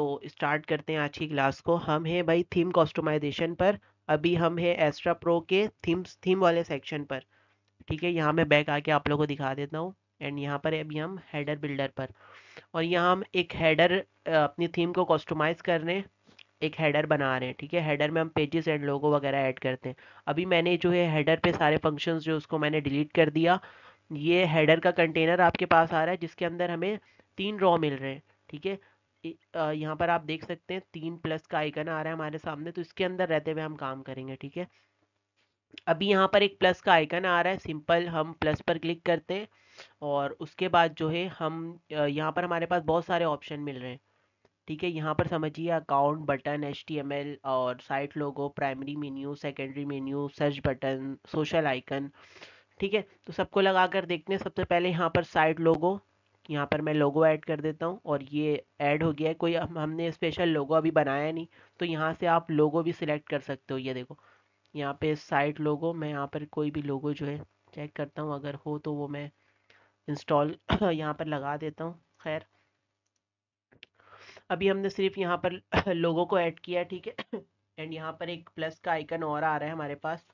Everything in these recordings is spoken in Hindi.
तो स्टार्ट करते हैं आज की क्लास को हम हैं भाई थीम कॉस्टोमाइजेशन पर अभी हम हैं एस्ट्रा प्रो के थीम्स थीम वाले सेक्शन पर ठीक है यहाँ मैं बैक आके आप लोगों को दिखा देता हूँ एंड यहाँ पर अभी हम हेडर बिल्डर पर और यहाँ हम एक हेडर अपनी थीम को कॉस्टोमाइज़ कर रहे हैं एक हेडर बना रहे हैं ठीक है हेडर में हम पेजेस एंड लोगो वगैरह ऐड करते हैं अभी मैंने जो है हेडर पे सारे फंक्शंस जो उसको मैंने डिलीट कर दिया ये हेडर का कंटेनर आपके पास आ रहा है जिसके अंदर हमें तीन रॉ मिल रहे हैं ठीक है यहाँ पर आप देख सकते हैं तीन प्लस का आइकन आ रहा है हमारे सामने तो इसके अंदर रहते हुए हम काम करेंगे ठीक है अभी यहाँ पर एक प्लस का आइकन आ रहा है सिंपल हम प्लस पर क्लिक करते हैं और उसके बाद जो है हम यहाँ पर हमारे पास बहुत सारे ऑप्शन मिल रहे हैं ठीक है यहाँ पर समझिए अकाउंट बटन एच और site logo primary menu secondary menu search button social icon ठीक है तो सबको लगा कर देखते हैं सबसे पहले यहाँ पर साइट लोगो यहाँ पर मैं लोगो ऐड कर देता हूँ और ये ऐड हो गया है कोई हम, हमने स्पेशल लोगो अभी बनाया नहीं तो यहाँ से आप लोगो भी सिलेक्ट कर सकते हो ये देखो यहाँ पे साइट लोगो मैं यहाँ पर कोई भी लोगो जो है चेक करता हूँ अगर हो तो वो मैं इंस्टॉल यहाँ पर लगा देता हूँ खैर अभी हमने सिर्फ यहाँ पर लोगों को ऐड किया ठीक है एंड यहाँ पर एक प्लस का आइकन और आ रहा है हमारे पास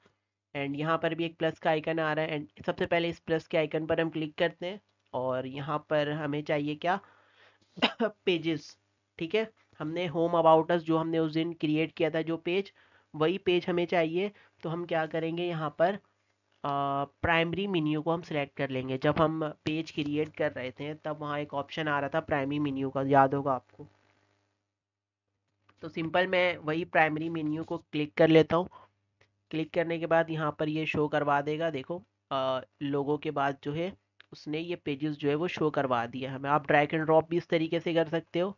एंड यहाँ पर भी एक प्लस का आइकन आ रहा है एंड सबसे पहले इस प्लस के आइकन पर हम क्लिक करते हैं और यहाँ पर हमें चाहिए क्या पेजेस ठीक है हमने होम अबाउट अस जो हमने उस दिन क्रिएट किया था जो पेज वही पेज हमें चाहिए तो हम क्या करेंगे यहाँ पर प्राइमरी मेन्यू को हम सिलेक्ट कर लेंगे जब हम पेज क्रिएट कर रहे थे तब वहाँ एक ऑप्शन आ रहा था प्राइमरी मेन्यू का याद होगा आपको तो सिंपल मैं वही प्राइमरी मेन्यू को क्लिक कर लेता हूँ क्लिक करने के बाद यहाँ पर ये शो करवा देगा देखो आ, लोगों के बाद जो है उसने ये पेजेस जो है वो शो करवा दिया हमें आप ड्रैग एंड ड्रॉप भी इस तरीके से कर सकते हो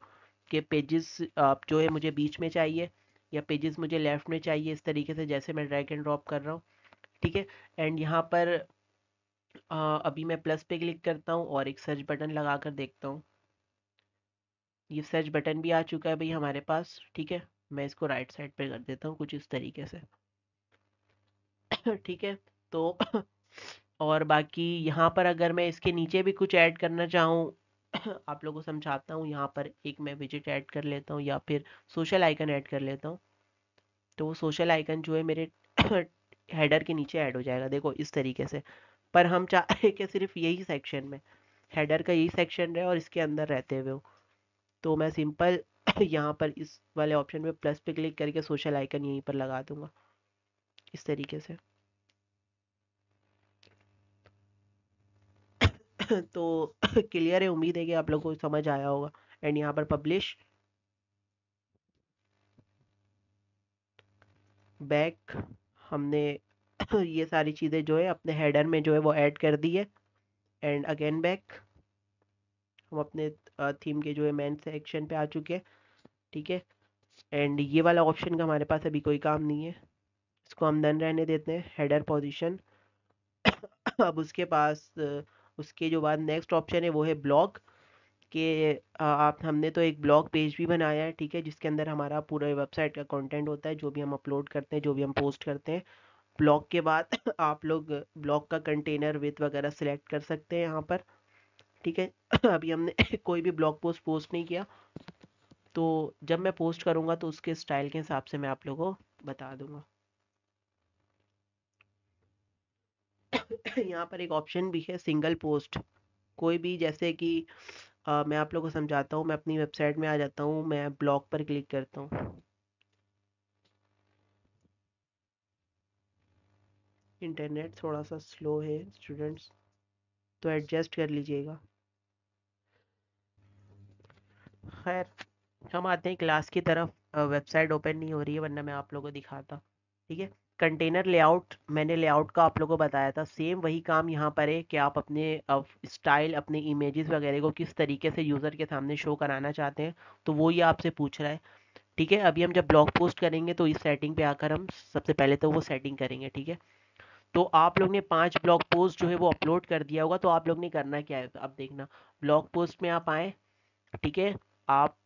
कि पेजेस आप जो है मुझे बीच में चाहिए या पेजेस मुझे लेफ़्ट में चाहिए इस तरीके से जैसे मैं ड्रैग एंड ड्रॉप कर रहा हूँ ठीक है एंड यहाँ पर आ, अभी मैं प्लस पे क्लिक करता हूँ और एक सर्च बटन लगा कर देखता हूँ ये सर्च बटन भी आ चुका है भाई हमारे पास ठीक है मैं इसको राइट साइड पर कर देता हूँ कुछ इस तरीके से ठीक है तो और बाकी यहाँ पर अगर मैं इसके नीचे भी कुछ ऐड करना चाहूँ आप लोगों को समझाता हूँ यहाँ पर एक मैं विजिट ऐड कर लेता हूँ या फिर सोशल आइकन ऐड कर लेता हूँ तो वो सोशल आइकन जो है मेरे हेडर के नीचे ऐड हो जाएगा देखो इस तरीके से पर हम चाह रहे कि सिर्फ यही सेक्शन में हेडर का यही सेक्शन रहे और इसके अंदर रहते हुए हो तो मैं सिंपल यहाँ पर इस वाले ऑप्शन में प्लस पे क्लिक करके सोशल आइकन यहीं पर लगा दूंगा इस तरीके से तो क्लियर है उम्मीद है कि आप लोगों को समझ आया होगा एंड यहाँ पर पब्लिश बैक हमने ये सारी चीज़ें जो है अपने हेडर में जो है वो ऐड कर दी है एंड अगेन बैक हम अपने थीम के जो है मेन सेक्शन पे आ चुके हैं ठीक है एंड ये वाला ऑप्शन का हमारे पास अभी कोई काम नहीं है इसको हम दन रहने देते हैं हेडर पोजीशन अब उसके पास उसके जो बाद नेक्स्ट ऑप्शन है वो है ब्लॉग के आप हमने तो एक ब्लॉग पेज भी बनाया है ठीक है जिसके अंदर हमारा पूरा वेबसाइट का कंटेंट होता है जो भी हम अपलोड करते हैं जो भी हम पोस्ट करते हैं ब्लॉग के बाद आप लोग ब्लॉग का कंटेनर विथ वगैरह सिलेक्ट कर सकते हैं यहाँ पर ठीक है अभी हमने कोई भी ब्लॉग पोस्ट पोस्ट नहीं किया तो जब मैं पोस्ट करूँगा तो उसके स्टाइल के हिसाब से मैं आप लोगों को बता दूँगा यहाँ पर एक ऑप्शन भी है सिंगल पोस्ट कोई भी जैसे कि आ, मैं आप लोगों को समझाता हूँ मैं अपनी वेबसाइट में आ जाता हूँ मैं ब्लॉग पर क्लिक करता हूँ इंटरनेट थोड़ा सा स्लो है स्टूडेंट्स तो एडजस्ट कर लीजिएगा खैर हम आते हैं क्लास की तरफ वेबसाइट ओपन नहीं हो रही है वरना मैं आप लोगों को दिखाता ठीक है कंटेनर लेआउट मैंने लेआउट का आप लोगों को बताया था सेम वही काम यहाँ पर है कि आप अपने स्टाइल अपने इमेजेस वगैरह को किस तरीके से यूज़र के सामने शो कराना चाहते हैं तो वो ये आपसे पूछ रहा है ठीक है अभी हम जब ब्लॉग पोस्ट करेंगे तो इस सेटिंग पे आकर हम सबसे पहले तो वो सेटिंग करेंगे ठीक है तो आप लोग ने पाँच ब्लॉग पोस्ट जो है वो अपलोड कर दिया होगा तो आप लोग ने करना क्या है अब देखना ब्लॉग पोस्ट में आप आए ठीक है आप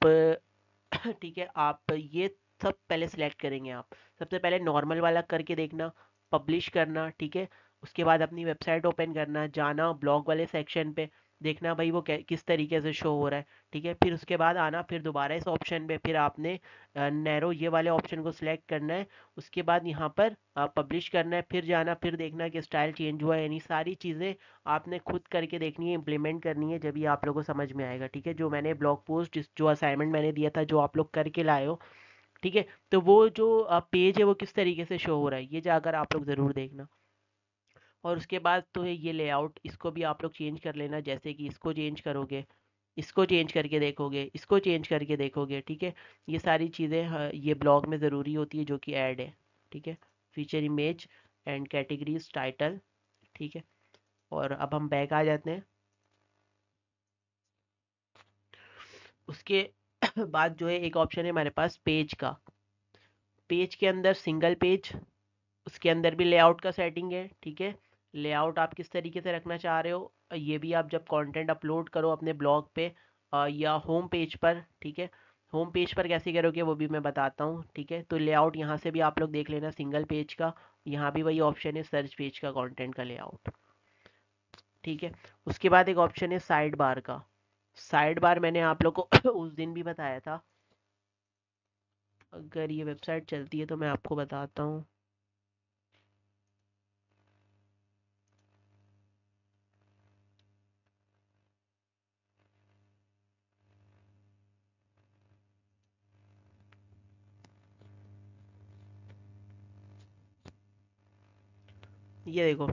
ठीक है आप ये सब पहले सिलेक्ट करेंगे आप सबसे पहले नॉर्मल वाला करके देखना पब्लिश करना ठीक है उसके बाद अपनी वेबसाइट ओपन करना जाना ब्लॉग वाले सेक्शन पे देखना भाई वो किस तरीके से शो हो रहा है ठीक है फिर उसके बाद आना फिर दोबारा इस ऑप्शन पे फिर आपने नैरो ये वाले ऑप्शन को सिलेक्ट करना है उसके बाद यहाँ पर पब्लिश करना है फिर जाना फिर देखना कि स्टाइल चेंज हुआ है यानी सारी चीज़ें आपने खुद करके देखनी है इम्प्लीमेंट करनी है जब ये आप लोगों को समझ में आएगा ठीक है जो मैंने ब्लॉग पोस्ट जो असाइनमेंट मैंने दिया था जो आप लोग करके लाए हो ठीक है तो वो जो पेज है वो किस तरीके से शो हो रहा है ये जाकर आप लोग ज़रूर देखना और उसके बाद तो है ये लेआउट इसको भी आप लोग चेंज कर लेना जैसे कि इसको चेंज करोगे इसको चेंज करके देखोगे इसको चेंज करके देखोगे ठीक है ये सारी चीज़ें ये ब्लॉग में ज़रूरी होती है जो कि ऐड है ठीक है feature image and categories title ठीक है और अब हम बैक आ जाते हैं उसके बाद जो है एक ऑप्शन है हमारे पास पेज का पेज के अंदर सिंगल पेज उसके अंदर भी लेआउट का सेटिंग है ठीक है लेआउट आप किस तरीके से रखना चाह रहे हो ये भी आप जब कंटेंट अपलोड करो अपने ब्लॉग पे या होम पेज पर ठीक है होम पेज पर कैसे करोगे वो भी मैं बताता हूँ ठीक है तो लेआउट यहाँ से भी आप लोग देख लेना सिंगल पेज का यहाँ भी वही ऑप्शन है सर्च पेज का कॉन्टेंट का लेआउट ठीक है उसके बाद एक ऑप्शन है साइड बार का साइड बार मैंने आप लोग को उस दिन भी बताया था अगर ये वेबसाइट चलती है तो मैं आपको बताता हूँ ये देखो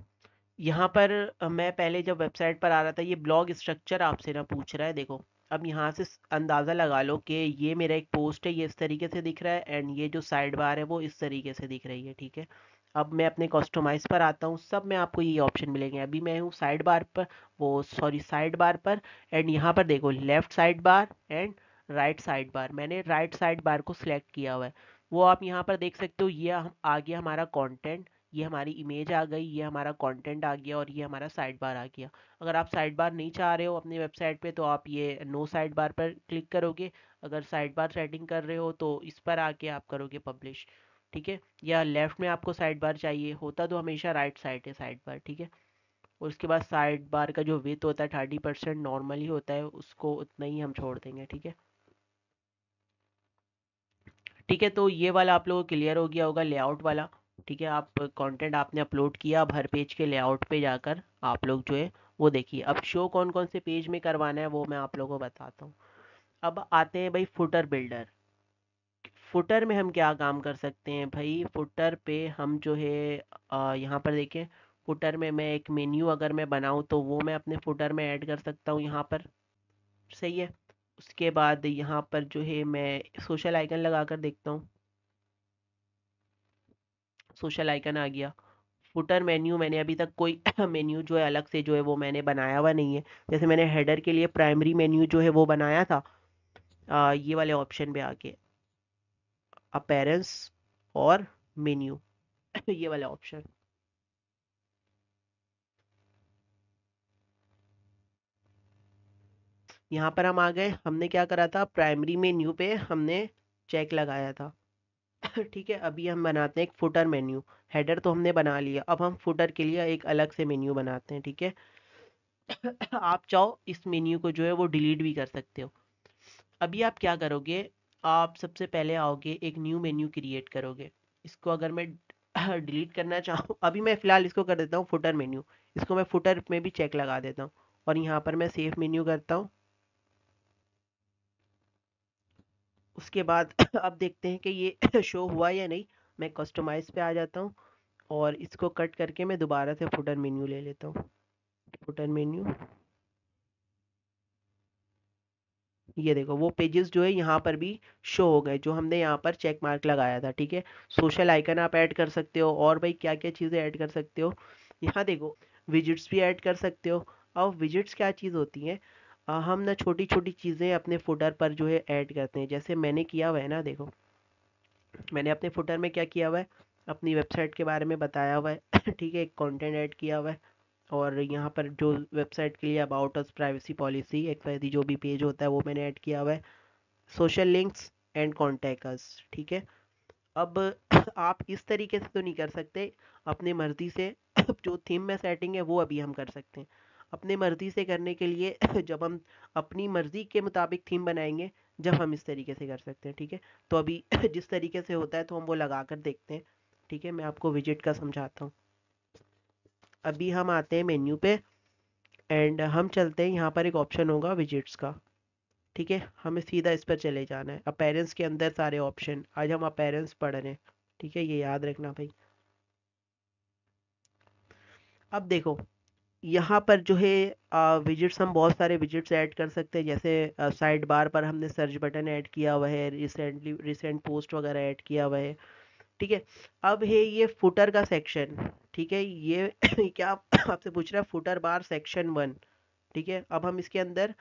यहाँ पर मैं पहले जब वेबसाइट पर आ रहा था ये ब्लॉग स्ट्रक्चर आपसे ना पूछ रहा है देखो अब यहाँ से अंदाज़ा लगा लो कि ये मेरा एक पोस्ट है ये इस तरीके से दिख रहा है एंड ये जो साइड बार है वो इस तरीके से दिख रही है ठीक है अब मैं अपने कस्टमाइज पर आता हूँ सब में आपको ये ऑप्शन मिलेंगे अभी मैं हूँ साइड बार पर वो सॉरी साइड बार पर एंड यहाँ पर देखो left side bar and right side bar मैंने राइट साइड बार को सिलेक्ट किया हुआ है वो आप यहाँ पर देख सकते हो ये आ गया हमारा कॉन्टेंट ये हमारी इमेज आ गई ये हमारा कंटेंट आ गया और ये हमारा साइड बार आ गया अगर आप साइड बार नहीं चाह रहे हो अपनी वेबसाइट पे तो आप ये नो साइड बार पर क्लिक करोगे अगर साइड बार सेटिंग कर रहे हो तो इस पर आके आप करोगे पब्लिश ठीक है या लेफ्ट में आपको साइड बार चाहिए होता तो हमेशा राइट साइड है साइड बार ठीक है और उसके बाद साइड बार का जो वेथ होता है थर्टी परसेंट नॉर्मली होता है उसको उतना ही हम छोड़ देंगे ठीक है ठीक है तो ये वाला आप लोगों को क्लियर हो गया होगा लेआउट वाला ठीक है आप कंटेंट आपने अपलोड किया अब हर पेज के लेआउट पे जाकर आप लोग जो है वो देखिए अब शो कौन कौन से पेज में करवाना है वो मैं आप लोगों को बताता हूँ अब आते हैं भाई फुटर बिल्डर फुटर में हम क्या काम कर सकते हैं भाई फुटर पे हम जो है यहाँ पर देखें फुटर में मैं एक मेन्यू अगर मैं बनाऊँ तो वो मैं अपने फुटर में ऐड कर सकता हूँ यहाँ पर सही है उसके बाद यहाँ पर जो है मैं सोशल आइकन लगा कर देखता हूँ सोशल आइकन आ गया फुटर मेन्यू मैंने अभी तक कोई मेन्यू जो है अलग से जो है वो मैंने बनाया हुआ नहीं है जैसे मैंने हेडर के लिए प्राइमरी मेन्यू जो है वो बनाया था आ, ये वाले ऑप्शन पे आके अपेरेंस और मेन्यू ये वाला ऑप्शन यहाँ पर हम आ गए हमने क्या करा था प्राइमरी मेन्यू पे हमने चेक लगाया था ठीक है अभी हम बनाते हैं एक फुटर मेन्यू हेडर तो हमने बना लिया अब हम फुटर के लिए एक अलग से मेन्यू बनाते हैं ठीक है आप चाहो इस मेन्यू को जो है वो डिलीट भी कर सकते हो अभी आप क्या करोगे आप सबसे पहले आओगे एक न्यू मेन्यू क्रिएट करोगे इसको अगर मैं डिलीट करना चाहूँ अभी मैं फ़िलहाल इसको कर देता हूँ फुटर मेन्यू इसको मैं फुटर में भी चेक लगा देता हूँ और यहाँ पर मैं सेफ मेन्यू करता हूँ उसके बाद अब देखते हैं कि ये शो हुआ या नहीं मैं कस्टमाइज़ पे आ जाता हूँ और इसको कट करके मैं दोबारा से फुटर मेन्यू ले लेता हूँ फुटर मेन्यू ये देखो वो पेजेस जो है यहाँ पर भी शो हो गए जो हमने यहाँ पर चेक मार्क लगाया था ठीक है सोशल आइकन आप ऐड कर सकते हो और भाई क्या क्या चीज़ें ऐड कर सकते हो यहाँ देखो विजिट्स भी ऐड कर सकते हो और विजिट्स क्या चीज़ होती है हम ना छोटी छोटी चीज़ें अपने फुटर पर जो है ऐड करते हैं जैसे मैंने किया हुआ है ना देखो मैंने अपने फुटर में क्या किया हुआ है अपनी वेबसाइट के बारे में बताया हुआ है ठीक है एक कॉन्टेंट ऐड किया हुआ है और यहाँ पर जो वेबसाइट के लिए अबाउट अस प्राइवेसी पॉलिसी एक जो भी पेज होता है वो मैंने ऐड किया हुआ है सोशल लिंक्स एंड कॉन्टेक्ट ठीक है अब आप इस तरीके से तो नहीं कर सकते अपनी मर्ज़ी से जो थीम में सेटिंग है वो अभी हम कर सकते हैं अपने मर्ज़ी से करने के लिए जब हम अपनी मर्ज़ी के मुताबिक थीम बनाएंगे जब हम इस तरीके से कर सकते हैं ठीक है तो अभी जिस तरीके से होता है तो हम वो लगा कर देखते हैं ठीक है मैं आपको विजिट का समझाता हूँ अभी हम आते हैं मेन्यू पे एंड हम चलते हैं यहाँ पर एक ऑप्शन होगा विजिट्स का ठीक है हमें सीधा इस पर चले जाना है अपेरेंस के अंदर सारे ऑप्शन आज हम अपेरेंस पढ़ रहे हैं ठीक है ये याद रखना भाई अब देखो यहाँ पर जो है विजिट्स हम बहुत सारे विजिट्स ऐड कर सकते हैं जैसे साइड बार पर हमने सर्च बटन ऐड किया हुआ है रिसेंटली रिसेंट पोस्ट वगैरह ऐड किया हुआ है ठीक है अब है ये फुटर का सेक्शन ठीक है ये क्या आपसे पूछ रहा है फुटर बार सेक्शन वन ठीक है अब हम इसके अंदर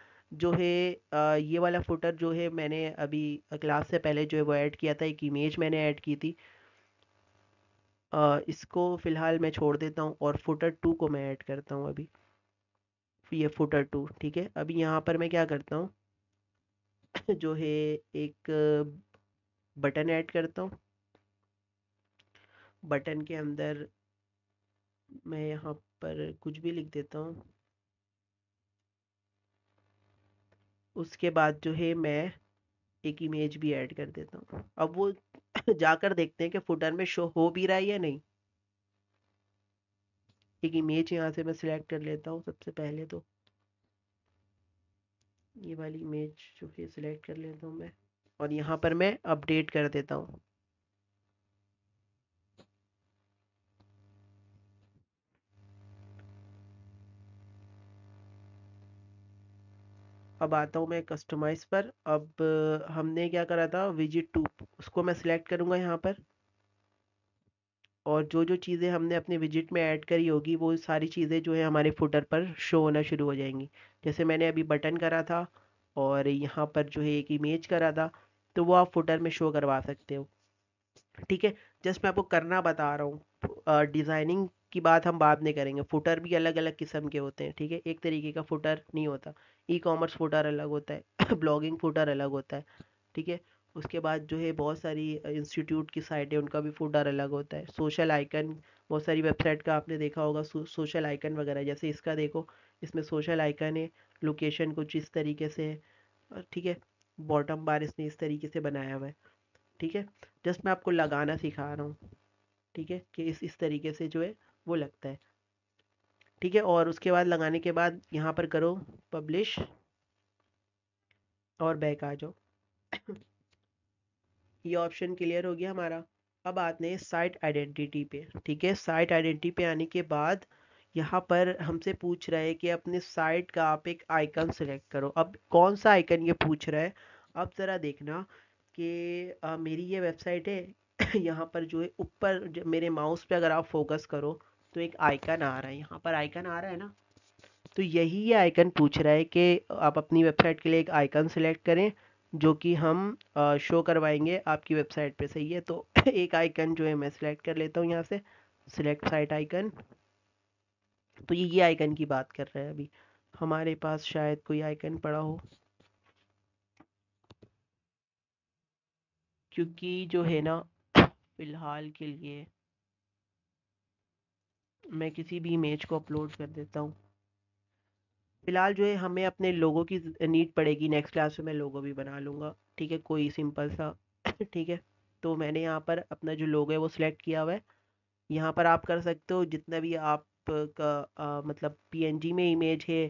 जो है ये वाला फुटर जो है मैंने अभी क्लास से पहले जो है वो ऐड किया था एक इमेज मैंने ऐड की थी इसको फ़िलहाल मैं छोड़ देता हूँ और फुटर टू को मैं ऐड करता हूँ अभी ये फुटर टू ठीक है अभी यहाँ पर मैं क्या करता हूँ जो है एक बटन ऐड करता हूँ बटन के अंदर मैं यहाँ पर कुछ भी लिख देता हूँ उसके बाद जो है मैं एक इमेज भी ऐड कर देता हूँ अब वो जाकर देखते हैं कि फुटर में शो हो भी रहा है या नहीं एक इमेज यहाँ से मैं सिलेक्ट कर लेता हूँ सबसे पहले तो ये वाली इमेज जो कि सिलेक्ट कर लेता हूँ मैं और यहाँ पर मैं अपडेट कर देता हूँ अब आता हूँ मैं कस्टमाइज पर अब हमने क्या करा था विजिट टू उसको मैं सिलेक्ट करूँगा यहाँ पर और जो जो चीज़ें हमने अपने विजिट में ऐड करी होगी वो सारी चीज़ें जो है हमारे फुटर पर शो होना शुरू हो जाएंगी जैसे मैंने अभी बटन करा था और यहाँ पर जो है एक इमेज करा था तो वो आप फुटर में शो करवा सकते हो ठीक है जस्ट मैं आपको करना बता रहा हूँ डिज़ाइनिंग की बात हम बाद में करेंगे फुटर भी अलग अलग किस्म के होते हैं ठीक है एक तरीके का फुटर नहीं होता ई कॉमर्स फुटार अलग होता है ब्लॉगिंग फुटार अलग होता है ठीक है उसके बाद जो है बहुत सारी इंस्टीट्यूट की साइट है उनका भी फुटार अलग होता है सोशल आइकन बहुत सारी वेबसाइट का आपने देखा होगा सोशल आइकन वगैरह जैसे इसका देखो इसमें सोशल आइकन है लोकेशन कुछ इस तरीके से ठीक है बॉटम बार इसने इस तरीके से बनाया हुआ है ठीक है जस्ट मैं आपको लगाना सिखा रहा हूँ ठीक है कि इस इस तरीके से जो है वो लगता है ठीक है और उसके बाद लगाने के बाद यहाँ पर करो पब्लिश और बैक आ जाओ ये ऑप्शन क्लियर हो गया हमारा अब आते हैं साइट आइडेंटिटी पे ठीक है साइट आइडेंटिटी पे आने के बाद यहाँ पर हमसे पूछ रहा है कि अपने साइट का आप एक आइकन सेलेक्ट करो अब कौन सा आइकन ये पूछ रहा है अब ज़रा देखना कि मेरी ये वेबसाइट है यहाँ पर जो है ऊपर मेरे माउस पे अगर आप फोकस करो तो एक आइकन आ रहा है यहाँ पर आइकन आ रहा है ना तो यही ये आइकन पूछ रहा है कि आप अपनी वेबसाइट के लिए एक आइकन सेलेक्ट करें जो कि हम शो करवाएंगे आपकी वेबसाइट पे सही है तो एक आइकन जो है मैं सिलेक्ट कर लेता हूँ यहाँ से सिलेक्ट साइट आइकन तो ये ये आइकन की बात कर रहे हैं अभी हमारे पास शायद कोई आइकन पड़ा हो क्योंकि जो है ना फ़िलहाल के लिए मैं किसी भी इमेज को अपलोड कर देता हूँ फ़िलहाल जो है हमें अपने लोगों की नीड पड़ेगी नेक्स्ट क्लास में मैं लोगो भी बना लूँगा ठीक है कोई सिंपल सा ठीक है तो मैंने यहाँ पर अपना जो लोगो है वो सिलेक्ट किया हुआ है यहाँ पर आप कर सकते हो जितना भी आप का आ, मतलब पी में इमेज है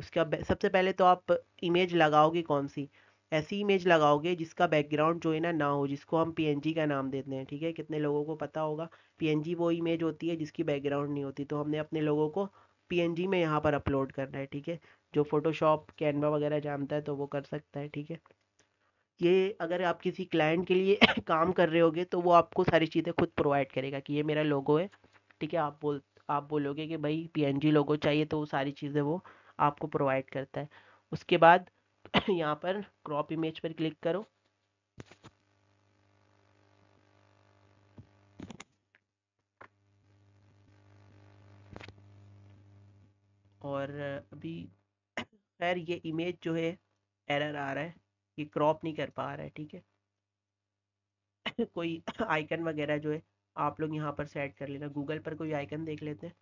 उसका सबसे पहले तो आप इमेज लगाओगे कौन सी ऐसी इमेज लगाओगे जिसका बैकग्राउंड जो है ना ना हो जिसको हम पीएनजी का नाम देते हैं ठीक है कितने लोगों को पता होगा पीएनजी वो इमेज होती है जिसकी बैकग्राउंड नहीं होती तो हमने अपने लोगों को पीएनजी में यहाँ पर अपलोड करना है ठीक है जो फोटोशॉप कैनवा वगैरह जानता है तो वो कर सकता है ठीक है ये अगर आप किसी क्लाइंट के लिए काम कर रहे होगे तो वो आपको सारी चीज़ें खुद प्रोवाइड करेगा कि ये मेरा लोगो है ठीक है आप बोल आप बोलोगे कि भाई पीएनजी लोगो चाहिए तो वो सारी चीज़ें वो आपको प्रोवाइड करता है उसके बाद यहाँ पर क्रॉप इमेज पर क्लिक करो और अभी खैर ये इमेज जो है एरर आ रहा है ये क्रॉप नहीं कर पा रहा है ठीक है कोई आइकन वगैरह जो है आप लोग यहाँ पर सेट कर लेना गूगल पर कोई आइकन देख लेते हैं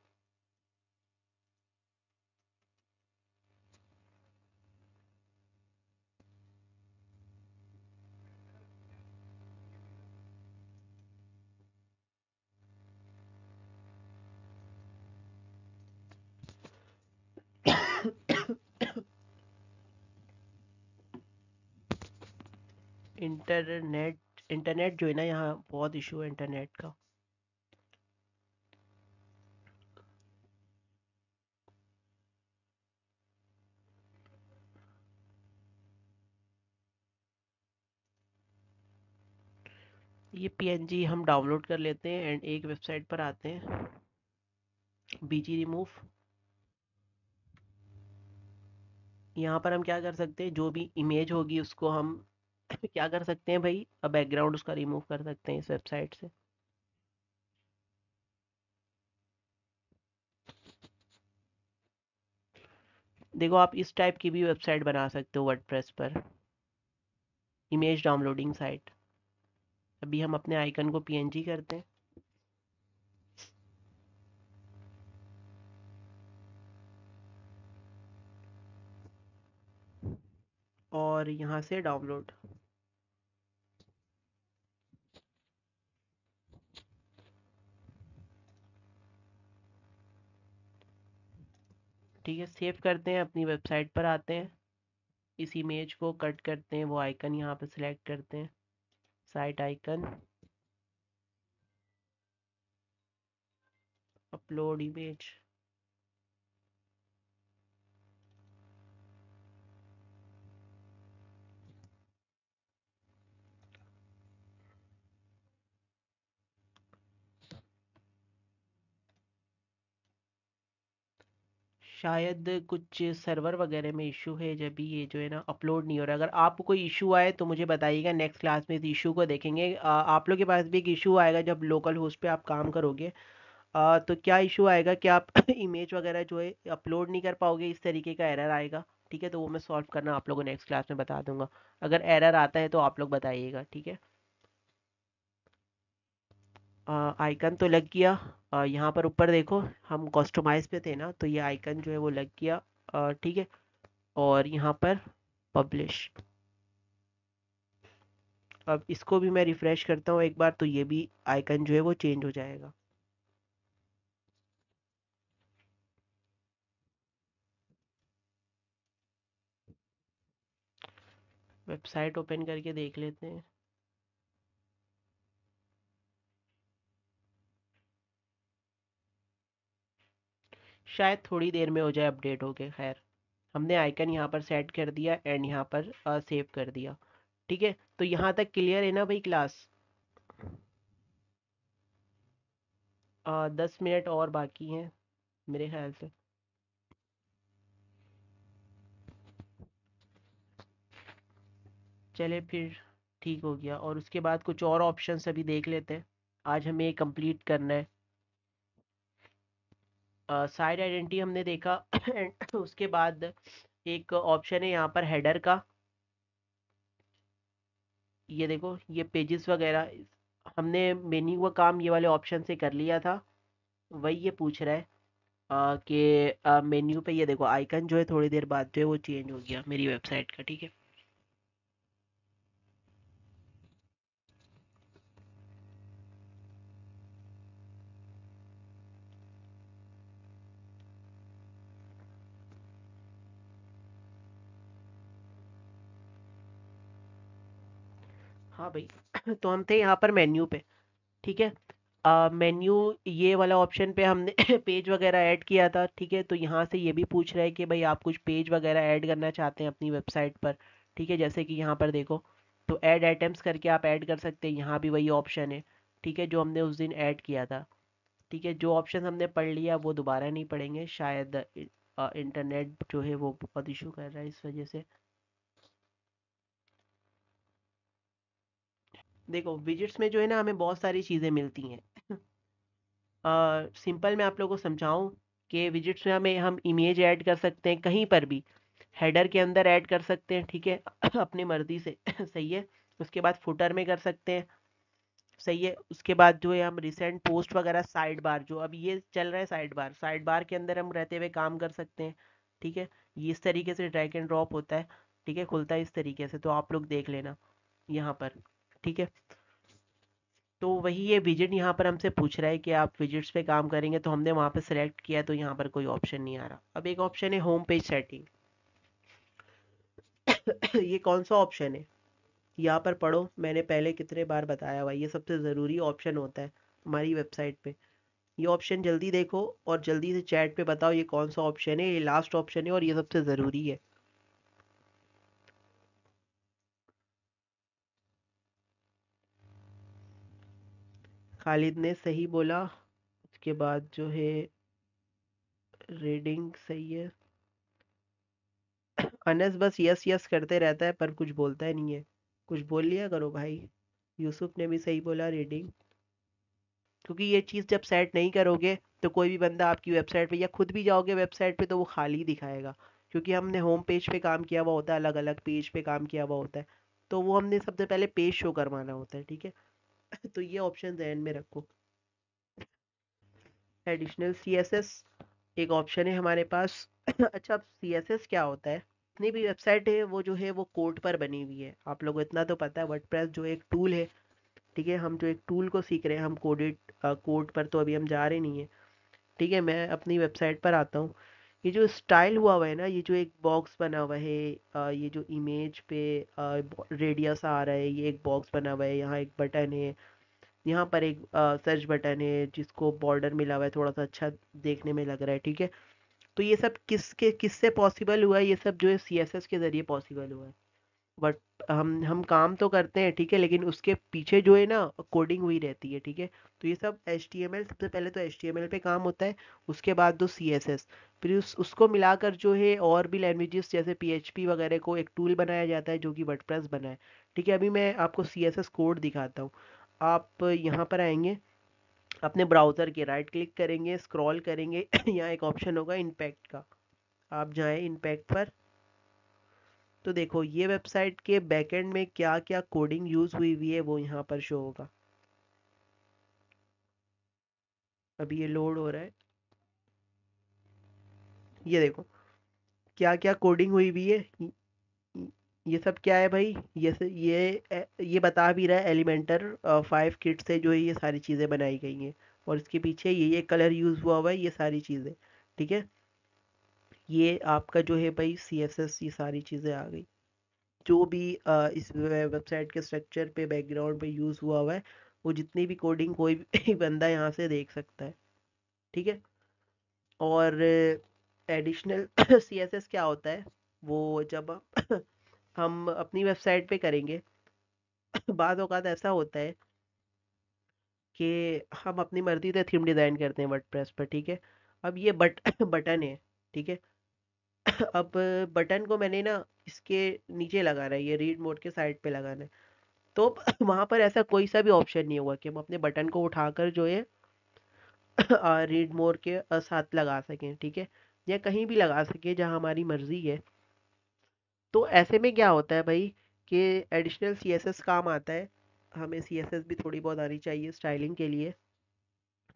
इंटरनेट इंटरनेट जो है ना यहाँ बहुत इशू है इंटरनेट का ये पीएनजी हम डाउनलोड कर लेते हैं एंड एक वेबसाइट पर आते हैं बीजी रिमूव यहाँ पर हम क्या कर सकते हैं जो भी इमेज होगी उसको हम क्या कर सकते हैं भाई अब बैकग्राउंड उसका रिमूव कर सकते हैं इस वेबसाइट से देखो आप इस टाइप की भी वेबसाइट बना सकते हो वर्डप्रेस पर इमेज डाउनलोडिंग साइट अभी हम अपने आइकन को पीएनजी करते हैं और यहाँ से डाउनलोड ठीक है सेव करते हैं अपनी वेबसाइट पर आते हैं इस इमेज को कट करते हैं वो आइकन यहाँ पे सिलेक्ट करते हैं साइट आइकन अपलोड इमेज शायद कुछ सर्वर वगैरह में इशू है जब भी ये जो है ना अपलोड नहीं हो रहा अगर आपको कोई इशू आए तो मुझे बताइएगा नेक्स्ट क्लास में इस इशू को देखेंगे आप लोग के पास भी एक इशू आएगा जब लोकल होस्ट पे आप काम करोगे तो क्या इशू आएगा कि आप इमेज वगैरह जो है अपलोड नहीं कर पाओगे इस तरीके का एरर आएगा ठीक है तो वो मैं सॉल्व करना आप लोगों को नेक्स्ट क्लास में बता दूंगा अगर एरर आता है तो आप लोग बताइएगा ठीक है आइकन तो लग गया यहाँ पर ऊपर देखो हम कॉस्टोमाइज पे थे ना तो ये आइकन जो है वो लग गया ठीक है और यहाँ पर पब्लिश अब इसको भी मैं रिफ़्रेश करता हूँ एक बार तो ये भी आइकन जो है वो चेंज हो जाएगा वेबसाइट ओपन करके देख लेते हैं शायद थोड़ी देर में हो जाए अपडेट हो खैर हमने आइकन यहाँ पर सेट कर दिया एंड यहाँ पर सेव कर दिया ठीक है तो यहाँ तक क्लियर है ना भाई क्लास आ, दस मिनट और बाकी हैं मेरे ख्याल से चले फिर ठीक हो गया और उसके बाद कुछ और ऑप्शन अभी देख लेते हैं आज हमें कंप्लीट करना है साइड आइडेंटिटी हमने देखा उसके बाद एक ऑप्शन है यहाँ पर हेडर का ये देखो ये पेजेस वगैरह हमने मेन्यू का काम ये वाले ऑप्शन से कर लिया था वही ये पूछ रहा है कि मेन्यू पे ये देखो आइकन जो है थोड़ी देर बाद जो है वो चेंज हो गया मेरी वेबसाइट का ठीक है हाँ भाई तो हम थे यहाँ पर मेन्यू पे ठीक है मेन्यू ये वाला ऑप्शन पे हमने पेज वगैरह ऐड किया था ठीक है तो यहाँ से ये भी पूछ रहा है कि भाई आप कुछ पेज वगैरह ऐड करना चाहते हैं अपनी वेबसाइट पर ठीक है जैसे कि यहाँ पर देखो तो ऐड आइटम्स करके आप ऐड कर सकते हैं यहाँ भी वही ऑप्शन है ठीक है जो हमने उस दिन ऐड किया था ठीक है जो ऑप्शन हमने पढ़ लिया वो दोबारा नहीं पढ़ेंगे शायद इंटरनेट जो है वो बहुत इशू कर रहा है इस वजह से देखो विजिट्स में जो है ना हमें बहुत सारी चीज़ें मिलती हैं सिंपल मैं आप लोगों को समझाऊं कि विजिट्स में हमें हम इमेज ऐड कर सकते हैं कहीं पर भी हेडर के अंदर ऐड कर सकते हैं ठीक है अपनी मर्ज़ी से सही है उसके बाद फुटर में कर सकते हैं सही है उसके बाद जो है हम रिसेंट पोस्ट वगैरह साइड बार जो अब ये चल रहा है साइड बार साइड बार के अंदर हम रहते हुए काम कर सकते हैं ठीक है ये इस तरीके से ड्रैग एंड ड्रॉप होता है ठीक है खुलता है इस तरीके से तो आप लोग देख लेना यहाँ पर ठीक है तो वही ये विजिट यहाँ पर हमसे पूछ रहा है कि आप विजिट्स पे काम करेंगे तो हमने वहाँ पे सेलेक्ट किया तो यहाँ पर कोई ऑप्शन नहीं आ रहा अब एक ऑप्शन है होम पेज सेटिंग ये कौन सा ऑप्शन है यहाँ पर पढ़ो मैंने पहले कितने बार बताया हुआ ये सबसे ज़रूरी ऑप्शन होता है हमारी वेबसाइट पे ये ऑप्शन जल्दी देखो और जल्दी से चैट पे बताओ ये कौन सा ऑप्शन है ये लास्ट ऑप्शन है और ये सबसे ज़रूरी है खालिद ने सही बोला उसके बाद जो है रीडिंग सही है अनस बस यस यस करते रहता है पर कुछ बोलता ही नहीं है कुछ बोल लिया करो भाई यूसुफ ने भी सही बोला रीडिंग क्योंकि ये चीज़ जब सेट नहीं करोगे तो कोई भी बंदा आपकी वेबसाइट पे या खुद भी जाओगे वेबसाइट पे तो वो खाली दिखाएगा क्योंकि हमने होम पेज पे काम किया हुआ होता है अलग अलग पेज पे काम किया हुआ होता है तो वो हमने सबसे पहले पेज शो करवाना होता है ठीक है तो ये ऑप्शन जहन में रखो एडिशनल सीएसएस एक ऑप्शन है हमारे पास अच्छा अब सीएसएस क्या होता है जितनी भी वेबसाइट है वो जो है वो कोड पर बनी हुई है आप लोगों को इतना तो पता है वर्डप्रेस जो एक टूल है ठीक है हम जो एक टूल को सीख रहे हैं हम कोडेड कोड पर तो अभी हम जा रहे नहीं है ठीक है मैं अपनी वेबसाइट पर आता हूँ ये जो स्टाइल हुआ हुआ है ना ये जो एक बॉक्स बना हुआ है ये जो इमेज पे रेडियस आ रहा है ये एक बॉक्स बना हुआ है यहाँ एक बटन है यहाँ पर एक सर्च बटन है जिसको बॉर्डर मिला हुआ है थोड़ा सा अच्छा देखने में लग रहा है ठीक है तो ये सब किसके किससे पॉसिबल हुआ है ये सब जो है सी के ज़रिए पॉसिबल हुआ है बट हम हम काम तो करते हैं ठीक है लेकिन उसके पीछे जो है ना कोडिंग हुई रहती है ठीक है तो ये सब एच सबसे पहले तो एच पे काम होता है उसके बाद दो सी एस एस फिर उस उसको मिलाकर जो है और भी लैंग्वेजेस जैसे पी वगैरह को एक टूल बनाया जाता है जो कि वर्डप्रेस बना है ठीक है अभी मैं आपको सी कोड दिखाता हूँ आप यहाँ पर आएंगे अपने ब्राउज़र के राइट क्लिक करेंगे स्क्रॉल करेंगे यहाँ एक ऑप्शन होगा इम्पैक्ट का आप जाएं इम्पैक्ट पर तो देखो ये वेबसाइट के बैकएंड में क्या क्या कोडिंग यूज़ हुई हुई है वो यहाँ पर शो होगा अभी ये लोड हो रहा है ये देखो क्या क्या कोडिंग हुई हुई है ये सब क्या है भाई ये ये ये बता भी रहा है एलिमेंटर फाइव किट से जो है ये सारी चीज़ें बनाई गई हैं और इसके पीछे ये ये कलर यूज़ हुआ हुआ है ये सारी चीज़ें ठीक है ये आपका जो है भाई सी एस एस ये सारी चीज़ें आ गई जो भी आ, इस वेबसाइट के स्ट्रक्चर पे बैकग्राउंड पे यूज़ हुआ हुआ है वो जितनी भी कोडिंग कोई भी बंदा यहाँ से देख सकता है ठीक है और एडिशनल सी एस एस क्या होता है वो जब हम अपनी वेबसाइट पे करेंगे बाद अवत ऐसा होता है कि हम अपनी मर्जी से थीम डिज़ाइन करते हैं प्रेस पर ठीक है अब ये बट बटन है ठीक है अब बटन को मैंने ना इसके नीचे लगाना है ये रीड मोड के साइड पे लगाना है तो वहाँ पर ऐसा कोई सा भी ऑप्शन नहीं होगा कि हम अपने बटन को उठाकर जो है रीड मोड के साथ लगा सकें ठीक है या कहीं भी लगा सके जहाँ हमारी मर्ज़ी है तो ऐसे में क्या होता है भाई कि एडिशनल सी एस एस काम आता है हमें सी एस एस भी थोड़ी बहुत आनी चाहिए स्टाइलिंग के लिए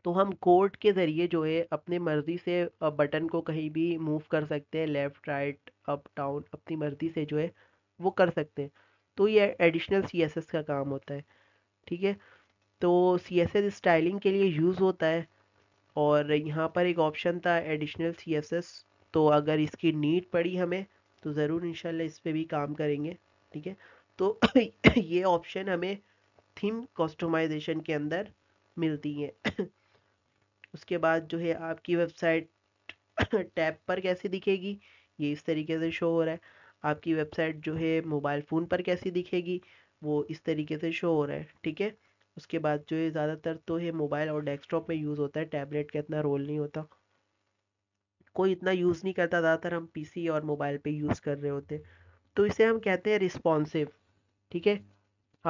तो हम कोड के ज़रिए जो है अपने मर्ज़ी से बटन को कहीं भी मूव कर सकते हैं लेफ़्ट राइट अप डाउन अपनी मर्ज़ी से जो है वो कर सकते हैं तो ये एडिशनल सी एस एस का काम होता है ठीक है तो सी एस एस स्टाइलिंग के लिए यूज़ होता है और यहाँ पर एक ऑप्शन था एडिशनल सी तो अगर इसकी नीड पड़ी हमें तो ज़रूर इन इस पर भी काम करेंगे ठीक है तो ये ऑप्शन हमें थीम कॉस्टमाइजेशन के अंदर मिलती है उसके बाद जो है आपकी वेबसाइट टैब पर कैसे दिखेगी ये इस तरीके से शो हो रहा है आपकी वेबसाइट जो है मोबाइल फ़ोन पर कैसी दिखेगी वो इस तरीके से शो हो रहा है ठीक है उसके बाद जो है ज़्यादातर तो ये मोबाइल और डेस्कटॉप में यूज़ होता है टैबलेट का इतना रोल नहीं होता कोई इतना यूज़ नहीं करता ज़्यादातर हम पीसी और मोबाइल पे यूज़ कर रहे होते तो इसे हम कहते हैं रिस्पॉन्सिव ठीक है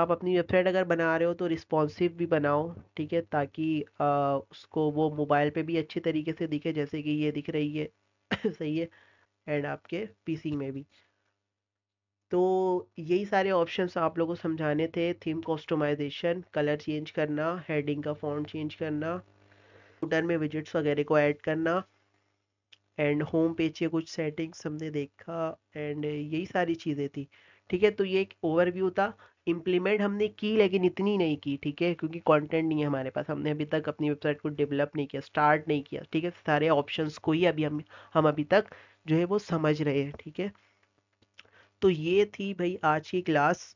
आप अपनी वेबसाइट अगर बना रहे हो तो रिस्पॉन्सिव भी बनाओ ठीक है ताकि आ, उसको वो मोबाइल पे भी अच्छे तरीके से दिखे जैसे कि ये दिख रही है सही है एंड आपके पीसी में भी तो यही सारे ऑप्शंस आप लोगों को समझाने थे थीम कॉस्टोमाइजेशन कलर चेंज करना हेडिंग का फॉर्म चेंज करना फूटर में विजिट्स वगैरह को ऐड करना एंड होम पेज के कुछ सेटिंग्स हमने देखा एंड यही सारी चीज़ें थी ठीक है तो ये एक ओवरव्यू था इम्प्लीमेंट हमने की लेकिन इतनी नहीं की ठीक है क्योंकि कंटेंट नहीं है हमारे पास हमने अभी तक अपनी वेबसाइट को डेवलप नहीं किया स्टार्ट नहीं किया ठीक है सारे ऑप्शंस को ही अभी हम हम अभी तक जो है वो समझ रहे हैं ठीक है तो ये थी भाई आज की क्लास